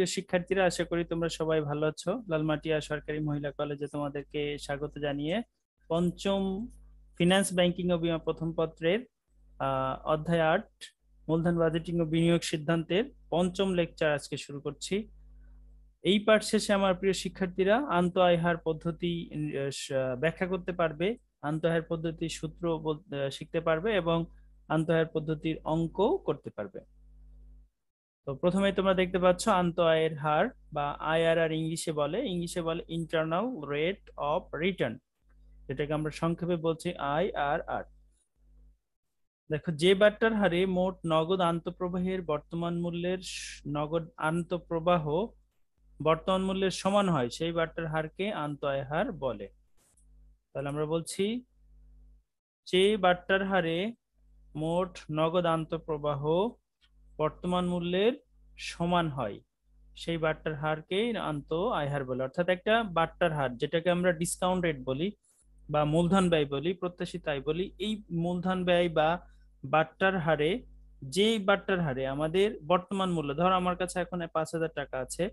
প্রিয় শিক্ষার্থীরা আশা করি তোমরা সবাই ভালো আছো লালমাটিয়া সরকারি মহিলা কলেজে তোমাদেরকে স্বাগত জানিয়ে পঞ্চম ফিনান্স ব্যাংকিং ও বিমা প্রথম পত্রের অধ্যায় আট মূলধন বাজেটিং ও বিনিয়োগ সিদ্ধান্তের পঞ্চম লেকচার আজকে শুরু করছি এই পাঠ শেষে আমার প্রিয় শিক্ষার্থীরা আন্ত আয়হার পদ্ধতি ব্যাখ্যা করতে পারবে আন্ত আয়হার পদ্ধতির সূত্র শিখতে পারবে এবং আন্ত আয়হার পদ্ধতির অঙ্কও করতে পারবে তো প্রথমে তোমরা দেখতে পাচ্ছ আন্ত আয়ের হার বা আইআরআর ইংলিশে বলে ইংলিশে বলে ইন্টারনাল রেট অফ রিটার্ন যেটাকে আমরা সংক্ষেপে বলছি আইআরআর দেখো যে বাট্টার হারে মোট নগদ আন্তঃপ্রবাহের বর্তমান মূল্যের নগদ আন্তঃপ্রবাহ বর্তমান মূল্যের সমান হয় সেই বাট্টার হারকে আন্ত আয় হার বলে তাহলে আমরা বলছি যে বাট্টার হারে মোট নগদ আন্তঃপ্রবাহ বর্তমান মূল্যের সমান হয় সেই বাট্টার হারকেই আন্ত আয় হার বলে অর্থাৎ একটা বাট্টার হার যেটাকে আমরা ডিসকাউন্ট রেট বলি বা মূলধন ব্যয় বলি প্রত্যাশিত আয় বলি এই মূলধন ব্যয় বা বাট্টার হারে যেই বাট্টার হারে আমাদের বর্তমান মূল্য ধর আমার কাছে এখন পাঁচ হাজার টাকা আছে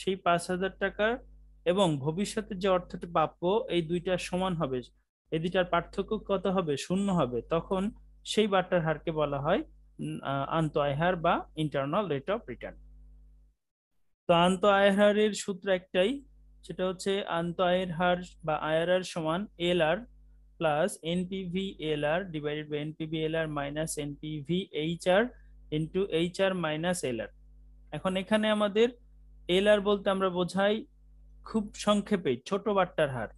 সেই পাঁচ হাজার টাকার এবং ভবিষ্যতে যে অর্থটি প্রাপ্য এই দুইটা সমান হবে এই দুইটার পার্থক্য কত হবে শূন্য হবে তখন সেই বাট্টার হারকে বলা হয় আন্ত আয়হার বা ইন্টারনাল রেট অফ রিটার্ন তো আন্ত আয়হারের সূত্র একটাই সেটা হচ্ছে আন্ত আয়ের হার বা আর সমান L R plus NPV L R divided by NPV L R minus NPV H R into H R minus L R এখন এখানে আমাদের এল আর বলতে আমরা বোঝাই খুব সংক্ষেপে ছোট বাট্টার হার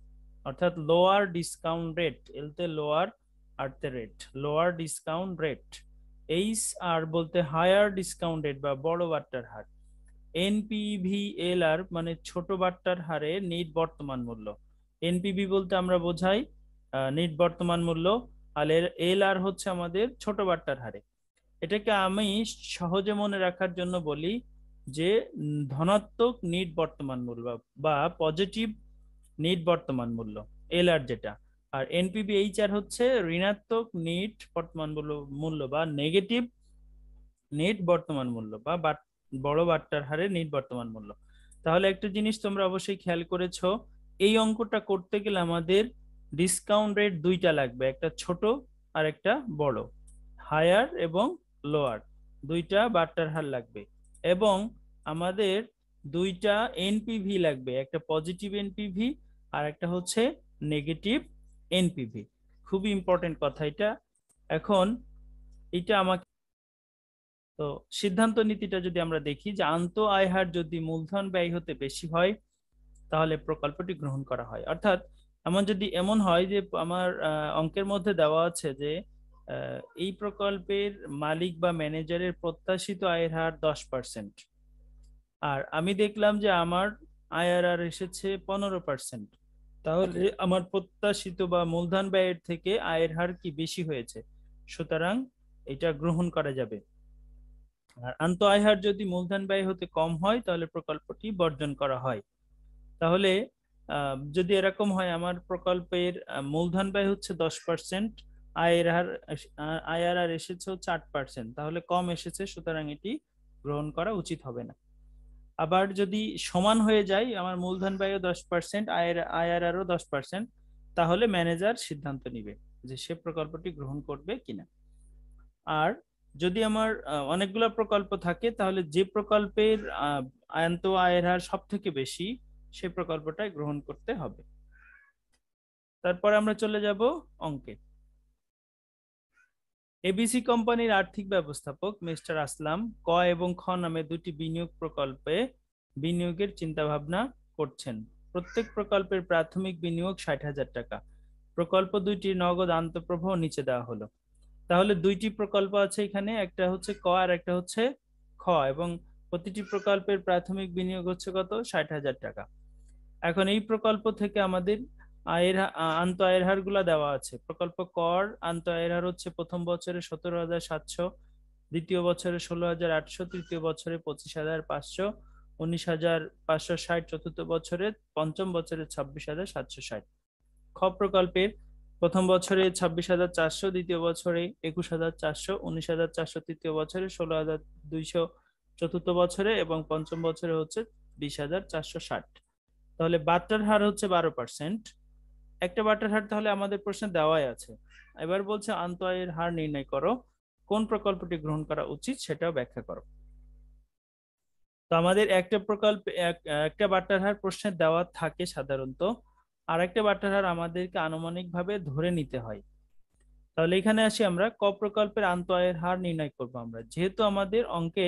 অর্থাৎ লোয়ার ডিসকাউন্ট রেট এলতে লোয়ার আর্তে rate lower discount rate H R বলতে হায়ার ডিসকাউন্টেড বা বড় বাট্টার হার এনপিভি এল আর মানে ছোট বাট্টার হারে নিট বর্তমান মূল্য এনপিভি বলতে আমরা বোঝাই নিট বর্তমান মূল্য আর এল আর হচ্ছে আমাদের ছোট বাট্টার হারে এটাকে আমি সহজে মনে রাখার জন্য বলি যে ধনাত্মক নিট বর্তমান মূল্য বা পজিটিভ নিট বর্তমান মূল্য এল আর যেটা আর এনপিবি এইচআর হচ্ছে ঋণাত্মক নিট বর্তমান মূল্য বা নেগেটিভ নেট বর্তমান মূল্য বা বড় বাট্টার হারে নিট বর্তমান মূল্য তাহলে একটা জিনিস তোমরা অবশ্যই খেয়াল করেছ এই অঙ্কটা করতে গেলে আমাদের ডিসকাউন্ট রেট দুইটা লাগবে একটা ছোট আর একটা বড় হায়ার এবং লোয়ার দুইটা বাট্টার হার লাগবে এবং আমাদের দুইটা এনপিভি লাগবে একটা পজিটিভ এনপিভি আর একটা হচ্ছে নেগেটিভ এনপিভি খুবই ইম্পর্টেন্ট কথা এটা এখন এটা আমাকে তো সিদ্ধান্ত নীতিটা যদি আমরা দেখি যে আন্ত আয় হার যদি মূলধন ব্যয় হতে বেশি হয় তাহলে প্রকল্পটি গ্রহণ করা হয় অর্থাৎ এমন যদি এমন হয় যে আমার অঙ্কের মধ্যে দেওয়া আছে যে এই প্রকল্পের মালিক বা ম্যানেজারের প্রত্যাশিত আয়ের হার দশ পার্সেন্ট আর আমি দেখলাম যে আমার আয়ার এসেছে পনেরো পার্সেন্ট তাহলে আমার প্রত্যাশিত বা মূলধন ব্যয়ের থেকে আয়ের হার কি বেশি হয়েছে সুতরাং এটা গ্রহণ করা যাবে আর আন্ত আয় হার যদি মূলধন ব্যয় হতে কম হয় তাহলে প্রকল্পটি বর্জন করা হয় তাহলে যদি এরকম হয় আমার প্রকল্পের মূলধন ব্যয় হচ্ছে দশ পার্সেন্ট আয়ের হার আর এসেছে হচ্ছে আট পার্সেন্ট তাহলে কম এসেছে সুতরাং এটি গ্রহণ করা উচিত হবে না আবার যদি সমান হয়ে যায় আমার মূলধন ব্যয়ও দশ পার্সেন্ট আয়ের আরও দশ পার্সেন্ট তাহলে ম্যানেজার সিদ্ধান্ত নিবে যে সে প্রকল্পটি গ্রহণ করবে কিনা আর যদি আমার অনেকগুলো প্রকল্প থাকে তাহলে যে প্রকল্পের আয়ন্ত আয়ের হার সব থেকে বেশি সে প্রকল্পটাই গ্রহণ করতে হবে তারপরে আমরা চলে যাব অঙ্কে এবিসি কোম্পানির আর্থিক ব্যবস্থাপক মিস্টার আসলাম ক এবং খ নামে দুটি বিনিয়োগ প্রকল্পে বিনিয়োগের চিন্তাভাবনা করছেন প্রত্যেক প্রকল্পের প্রাথমিক বিনিয়োগ ষাট হাজার টাকা প্রকল্প দুইটির নগদ আন্তঃপ্রবাহ নিচে দেওয়া হলো তাহলে দুইটি প্রকল্প আছে এখানে একটা হচ্ছে ক আর একটা হচ্ছে খ এবং প্রতিটি প্রকল্পের প্রাথমিক বিনিয়োগ হচ্ছে কত ষাট হাজার টাকা এখন এই প্রকল্প থেকে আমাদের আয়ের আন্ত আয়ের হার গুলা দেওয়া আছে প্রকল্প কর আন্ত আয়ের হার হচ্ছে প্রথম বছরে সতেরো হাজার সাতশো দ্বিতীয় বছরে ষোলো হাজার আটশো তৃতীয় বছরে পঁচিশ হাজার পাঁচশো উনিশ হাজার পাঁচশো ষাট চতুর্থ বছরে পঞ্চম বছরে ছাব্বিশ হাজার সাতশো ষাট খ প্রকল্পের প্রথম বছরে ছাব্বিশ হাজার চারশো দ্বিতীয় বছরে একুশ হাজার চারশো উনিশ হাজার চারশো তৃতীয় বছরে ষোলো হাজার দুইশো চতুর্থ বছরে এবং পঞ্চম বছরে হচ্ছে বিশ হাজার চারশো ষাট তাহলে বাট্টার হার হচ্ছে বারো পার্সেন্ট একটা বাটার হার তাহলে আমাদের প্রশ্নে দেওয়াই আছে এবার বলছে আয়ের হার নির্ণয় করো কোন প্রকল্পটি গ্রহণ করা উচিত সেটাও ব্যাখ্যা করো তো আমাদের একটা প্রকল্প একটা বাটার হার প্রশ্নে দেওয়া থাকে সাধারণত আর একটা বাটার হার আমাদেরকে আনুমানিকভাবে ধরে নিতে হয় তাহলে এখানে আসি আমরা ক প্রকল্পের আন্ত আয়ের হার নির্ণয় করব আমরা যেহেতু আমাদের অঙ্কে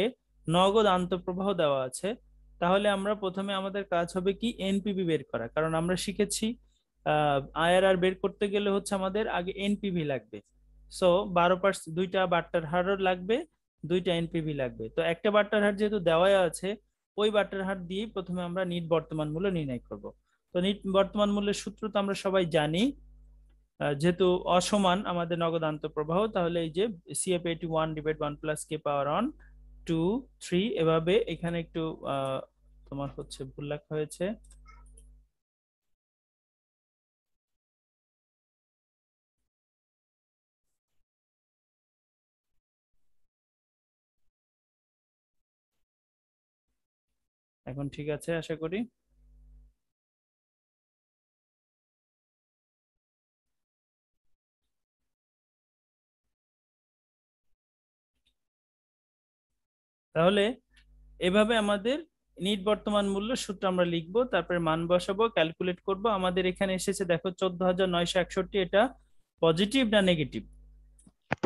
নগদ আন্তঃপ্রবাহ দেওয়া আছে তাহলে আমরা প্রথমে আমাদের কাজ হবে কি এনপিবি বের করা কারণ আমরা শিখেছি আইআরআর বের করতে গেলে হচ্ছে আমাদের আগে এনপিভি লাগবে সো বারো পার্সেন্ট দুইটা বাট্টার হারও লাগবে দুইটা এনপিভি লাগবে তো একটা বাট্টার হার যেহেতু দেওয়া আছে ওই বাট্টার হার দিয়ে প্রথমে আমরা নিট বর্তমান মূল্য নির্ণয় করব তো নিট বর্তমান মূল্যের সূত্র তো আমরা সবাই জানি যেহেতু অসমান আমাদের নগদান্ত প্রবাহ তাহলে এই যে CF eighty one divide one plus K power on two three এভাবে এখানে একটু তোমার হচ্ছে ভুল লেখা হয়েছে এখন ঠিক আছে আশা করি তাহলে এভাবে আমাদের নিট বর্তমান মূল্য সূত্র আমরা লিখব তারপরে মান বসাবো ক্যালকুলেট করব আমাদের এখানে এসেছে দেখো চোদ্দ হাজার নয়শো একষট্টি এটা পজিটিভ না নেগেটিভ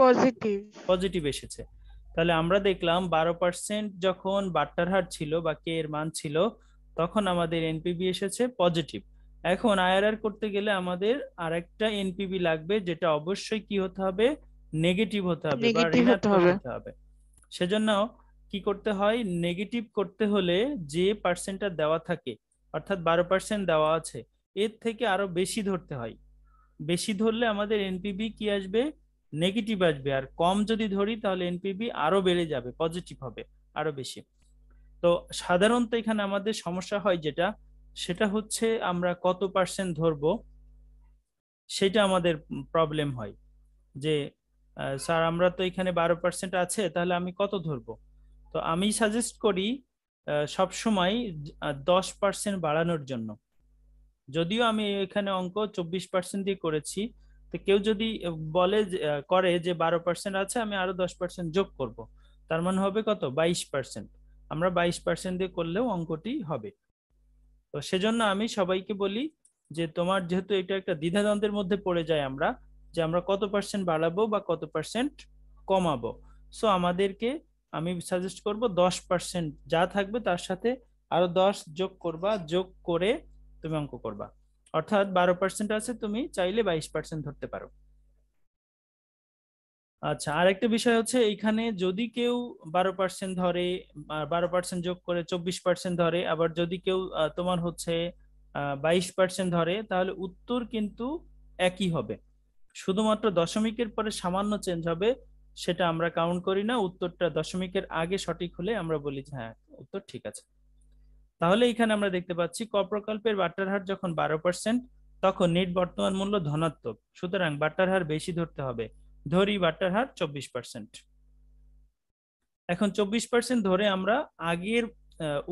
পজিটিভ পজিটিভ এসেছে তাহলে আমরা দেখলাম বারো পার্সেন্ট যখন বাট্টার হার ছিল বা কে এর মান ছিল তখন আমাদের এনপিবি এসেছে পজিটিভ এখন আইআরআর করতে গেলে আমাদের আর একটা এনপিবি লাগবে যেটা অবশ্যই কি হতে হবে নেগেটিভ হতে হবে বা হতে হবে সেজন্য কি করতে হয় নেগেটিভ করতে হলে যে পার্সেন্টটা দেওয়া থাকে অর্থাৎ বারো পার্সেন্ট দেওয়া আছে এর থেকে আরো বেশি ধরতে হয় বেশি ধরলে আমাদের এনপিবি কি আসবে নেগেটিভ আসবে আর কম যদি ধরি তাহলে এনপিবি আরো বেড়ে যাবে পজিটিভ হবে আরো বেশি তো সাধারণত এখানে আমাদের সমস্যা হয় যেটা সেটা হচ্ছে আমরা কত পার্সেন্ট ধরবো সেটা আমাদের প্রবলেম হয় যে স্যার আমরা তো এখানে বারো পার্সেন্ট আছে তাহলে আমি কত ধরবো তো আমি সাজেস্ট করি সবসময় দশ পার্সেন্ট বাড়ানোর জন্য যদিও আমি এখানে অঙ্ক চব্বিশ পার্সেন্ট দিয়ে করেছি তো কেউ যদি বলে করে যে বারো পার্সেন্ট আছে আমি আরো দশ পার্সেন্ট যোগ করব তার মানে হবে কত বাইশ পার্সেন্ট আমরা বাইশ পার্সেন্ট দিয়ে করলেও অঙ্কটি হবে তো সেজন্য আমি সবাইকে বলি যে তোমার যেহেতু এটা একটা দ্বিধাদ্বন্দ্বের মধ্যে পড়ে যায় আমরা যে আমরা কত পার্সেন্ট বাড়াবো বা কত পার্সেন্ট কমাবো সো আমাদেরকে আমি সাজেস্ট করব দশ পার্সেন্ট যা থাকবে তার সাথে আরো দশ যোগ করবা যোগ করে তুমি অঙ্ক করবা অর্থাৎ বারো পার্সেন্ট আছে তুমি চাইলে বাইশ পার্সেন্ট ধরতে পারো আচ্ছা আর একটা বিষয় হচ্ছে এখানে যদি কেউ বারো পার্সেন্ট ধরে বারো পার্সেন্ট যোগ করে চব্বিশ পার্সেন্ট ধরে আবার যদি কেউ তোমার হচ্ছে বাইশ পার্সেন্ট ধরে তাহলে উত্তর কিন্তু একই হবে শুধুমাত্র দশমিকের পরে সামান্য চেঞ্জ হবে সেটা আমরা কাউন্ট করি না উত্তরটা দশমিকের আগে সঠিক হলে আমরা বলি হ্যাঁ উত্তর ঠিক আছে তাহলে এখানে আমরা দেখতে পাচ্ছি ক প্রকল্পের বাট্টার হার যখন বারো পার্সেন্ট তখন নেট বর্তমান মূল্য ধনাত্মক সুতরাং বাট্টার হার বেশি ধরতে হবে ধরি বাট্টার হার চব্বিশ পার্সেন্ট এখন চব্বিশ পার্সেন্ট ধরে আমরা আগের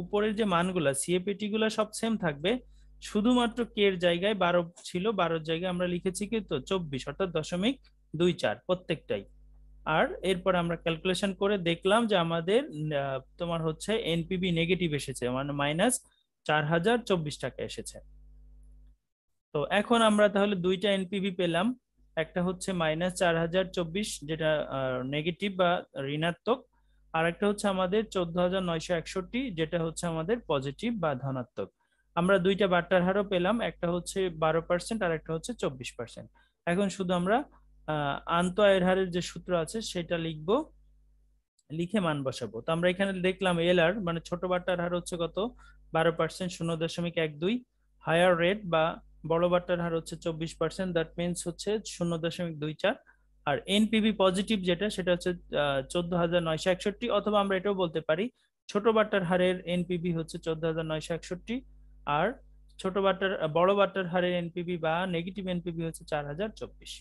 উপরের যে মানগুলা সিএপিটি গুলা সব সেম থাকবে শুধুমাত্র কে এর জায়গায় বারো ছিল বারোর জায়গায় আমরা লিখেছি কিন্তু চব্বিশ অর্থাৎ দশমিক দুই চার প্রত্যেকটাই আর এরপর আমরা ক্যালকুলেশন করে দেখলাম যে আমাদের তোমার হচ্ছে এনপিবি নেগেটিভ এসেছে মানে মাইনাস চার হাজার চব্বিশ টাকা এসেছে তো এখন আমরা তাহলে দুইটা এনপিবি পেলাম একটা হচ্ছে মাইনাস চার হাজার চব্বিশ যেটা নেগেটিভ বা ঋণাত্মক আর একটা হচ্ছে আমাদের চোদ্দ হাজার নয়শো একষট্টি যেটা হচ্ছে আমাদের পজিটিভ বা ধনাত্মক আমরা দুইটা বাট্টার হারও পেলাম একটা হচ্ছে বারো পার্সেন্ট আর একটা হচ্ছে চব্বিশ পার্সেন্ট এখন শুধু আমরা আন্ত আয়ের হারের যে সূত্র আছে সেটা লিখবো লিখে মান বসাবো তো আমরা এখানে দেখলাম এল আর মানে ছোট বাট্টার হার হচ্ছে কত বারো পার্সেন্ট শূন্য দশমিক এক দুই হায়ার রেট বা বড় বাট্টার হার হচ্ছে চব্বিশ পার্সেন্ট দ্যাট মিনস হচ্ছে শূন্য দশমিক দুই চার আর এনপিভি পজিটিভ যেটা সেটা হচ্ছে চোদ্দ হাজার নয়শো একষট্টি অথবা আমরা এটাও বলতে পারি ছোট বাট্টার হারের এনপিভি হচ্ছে চোদ্দ হাজার নয়শো একষট্টি আর ছোট বাট্টার বড় বাট্টার হারের এনপিভি বা নেগেটিভ এনপিভি হচ্ছে চার হাজার চব্বিশ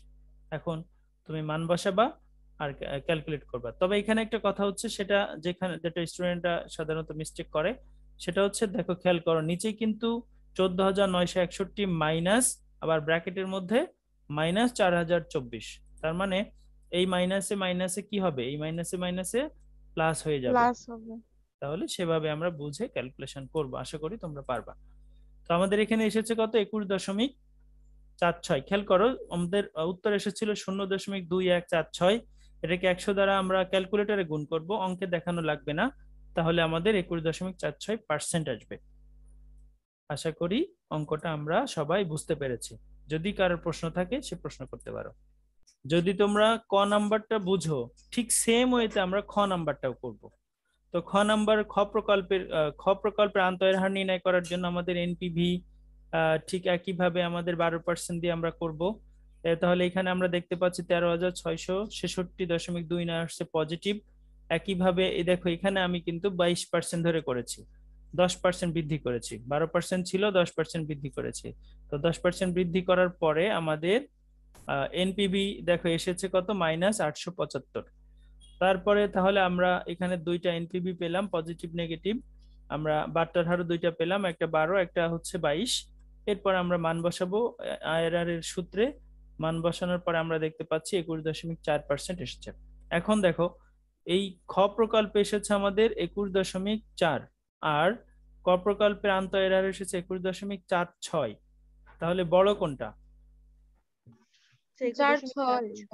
এখন তুমি মান বসাবা আর ক্যালকুলেট করবা তবে এখানে একটা কথা হচ্ছে সেটা যেখানে যেটা স্টুডেন্টরা সাধারণত মিস্টেক করে সেটা হচ্ছে দেখো খেয়াল করো নিচে কিন্তু চোদ্দ হাজার নয়শো একষট্টি মাইনাস আবার ব্র্যাকেটের মধ্যে মাইনাস চার হাজার চব্বিশ তার মানে এই মাইনাসে মাইনাসে কি হবে এই মাইনাসে মাইনাসে প্লাস হয়ে যাবে তাহলে সেভাবে আমরা বুঝে ক্যালকুলেশন করব আশা করি তোমরা পারবা তো আমাদের এখানে এসেছে কত একুশ দশমিক চার ছয় খেয়াল করো আমাদের উত্তর এসেছিল শূন্য দশমিক দুই এক চার ছয় এটাকে একশো দ্বারা আমরা ক্যালকুলেটরে গুণ করব অঙ্কে দেখানো লাগবে না তাহলে আমাদের একুশ দশমিক চার ছয় পার্সেন্ট আসবে আশা করি অঙ্কটা আমরা সবাই বুঝতে পেরেছি যদি কারোর প্রশ্ন থাকে সে প্রশ্ন করতে পারো যদি তোমরা ক নাম্বারটা বুঝো ঠিক সেম ওয়েতে আমরা খ নাম্বারটাও করব তো খ নাম্বার খ প্রকল্পের খ প্রকল্পের আন্তঃহার নির্ণয় করার জন্য আমাদের এনপিভি ঠিক একইভাবে আমাদের বারো পার্সেন্ট দিয়ে আমরা করব তাহলে এখানে আমরা দেখতে পাচ্ছি তেরো হাজার ছয়শো ছেষট্টি দশমিক দুই নয় আসছে পজিটিভ একইভাবে এই দেখো এখানে আমি কিন্তু বাইশ পার্সেন্ট ধরে করেছি দশ পার্সেন্ট বৃদ্ধি করেছি বারো পার্সেন্ট ছিল দশ পার্সেন্ট বৃদ্ধি করেছি তো দশ পার্সেন্ট বৃদ্ধি করার পরে আমাদের এনপিবি দেখো এসেছে কত মাইনাস আটশো পঁচাত্তর তারপরে তাহলে আমরা এখানে দুইটা এনপিবি পেলাম পজিটিভ নেগেটিভ আমরা বাট্টার হারও দুইটা পেলাম একটা বারো একটা হচ্ছে বাইশ এরপর আমরা মান বসাবো আইআরআর এর সূত্রে মান বসানোর পরে আমরা দেখতে পাচ্ছি একুশ দশমিক চার পার্সেন্ট এসেছে এখন দেখো এই খ প্রকল্পে এসেছে আমাদের একুশ দশমিক চার আর ক প্রকল্পের আন্ত এরার এসেছে একুশ দশমিক চার ছয় তাহলে বড় কোনটা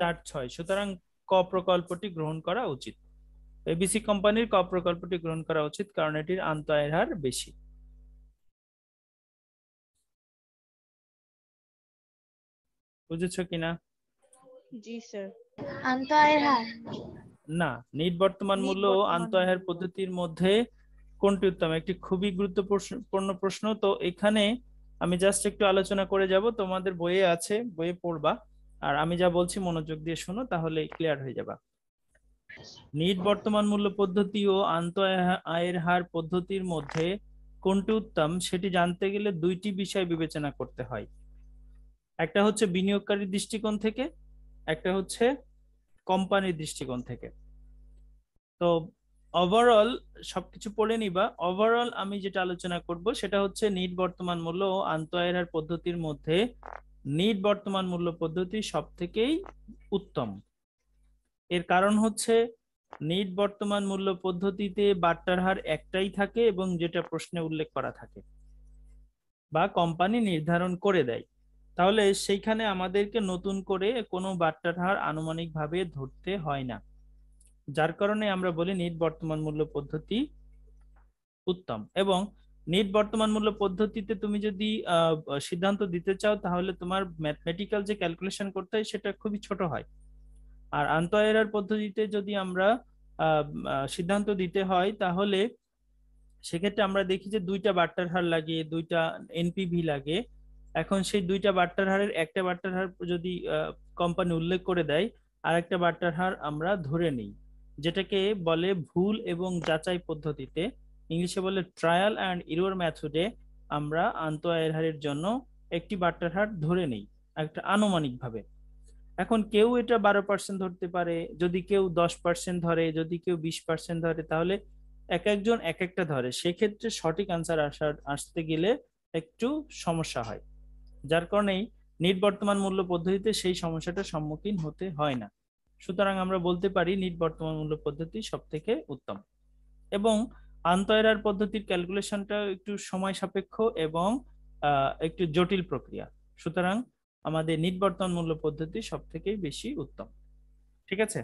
চার ছয় সুতরাং ক প্রকল্পটি গ্রহণ করা উচিত এবিসি কোম্পানির ক প্রকল্পটি গ্রহণ করা উচিত কারণ এটির আন্ত এরার হার বেশি বুঝেছো কিনা জি স্যার আন্তঃয়ের না নিট বর্তমান মূল্য আন্তঃয়ের হার পদ্ধতির মধ্যে কোনটি উত্তম একটি খুবই গুরুত্বপূর্ণ প্রশ্ন তো এখানে আমি জাস্ট একটু আলোচনা করে যাব তোমাদের বইয়ে আছে বইয়ে পড়বা আর আমি যা বলছি মনোযোগ দিয়ে শোনো তাহলে ক্লিয়ার হয়ে যাবা নিট বর্তমান মূল্য পদ্ধতি ও আন্ত আয়ের হার পদ্ধতির মধ্যে কোনটি উত্তম সেটি জানতে গেলে দুইটি বিষয় বিবেচনা করতে হয় একটা হচ্ছে বিনিয়োগকারীর দৃষ্টিকোণ থেকে একটা হচ্ছে কোম্পানির দৃষ্টিকোণ থেকে তো ওভারঅল সবকিছু পড়ে নিবা ওভারঅল আমি যেটা আলোচনা করব সেটা হচ্ছে নিট বর্তমান মূল্য ও আন্তঃআয়হার পদ্ধতির মধ্যে নিট বর্তমান মূল্য পদ্ধতি সব থেকেই উত্তম এর কারণ হচ্ছে নিট বর্তমান মূল্য পদ্ধতিতে বাট্টার হার একটাই থাকে এবং যেটা প্রশ্নে উল্লেখ করা থাকে বা কোম্পানি নির্ধারণ করে দেয় তাহলে সেইখানে আমাদেরকে নতুন করে কোনো বার্তার হার আনুমানিকভাবে ধরতে হয় না যার কারণে আমরা বলি নিট বর্তমান মূল্য পদ্ধতি উত্তম এবং নিট বর্তমান মূল্য পদ্ধতিতে তুমি যদি সিদ্ধান্ত দিতে চাও তাহলে তোমার ম্যাথমেটিক্যাল যে ক্যালকুলেশন করতে হয় সেটা খুবই ছোট হয় আর আন্তঃএরার পদ্ধতিতে যদি আমরা সিদ্ধান্ত দিতে হয় তাহলে সেক্ষেত্রে আমরা দেখি যে দুইটা বার্টার হার লাগে দুইটা এনপিভি লাগে এখন সেই দুইটা বাট্টার হারের একটা বার্টার হার যদি কোম্পানি উল্লেখ করে দেয় আর একটা বাট্টার হার আমরা ধরে নিই যেটাকে বলে ভুল এবং যাচাই পদ্ধতিতে ইংলিশে বলে ট্রায়াল অ্যান্ড ইরোর ম্যাথডে আমরা আন্তঃআয়ের হারের জন্য একটি বার্টার হার ধরে নিই একটা আনুমানিকভাবে এখন কেউ এটা বারো পার্সেন্ট ধরতে পারে যদি কেউ দশ পার্সেন্ট ধরে যদি কেউ বিশ পার্সেন্ট ধরে তাহলে এক একজন এক একটা ধরে সেক্ষেত্রে সঠিক আনসার আসার আসতে গেলে একটু সমস্যা হয় যার কারণেই নিট বর্তমান মূল্য পদ্ধতিতে সেই সমস্যাটার সম্মুখীন হতে হয় না সুতরাং আমরা বলতে পারি নিট বর্তমান মূল্য পদ্ধতি সব থেকে উত্তম এবং আন্তঃরার পদ্ধতির ক্যালকুলেশনটা একটু সময় সাপেক্ষ এবং একটু জটিল প্রক্রিয়া সুতরাং আমাদের নিট বর্তমান মূল্য পদ্ধতি সব থেকে বেশি উত্তম ঠিক আছে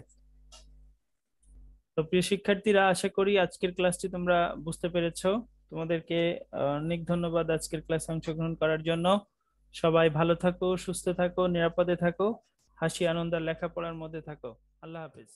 তো প্রিয় শিক্ষার্থীরা আশা করি আজকের ক্লাসটি তোমরা বুঝতে পেরেছ তোমাদেরকে অনেক ধন্যবাদ আজকের ক্লাসে অংশগ্রহণ করার জন্য সবাই ভালো থাকো সুস্থ থাকো নিরাপদে থাকো হাসি আনন্দ লেখাপড়ার মধ্যে থাকো আল্লাহ হাফিজ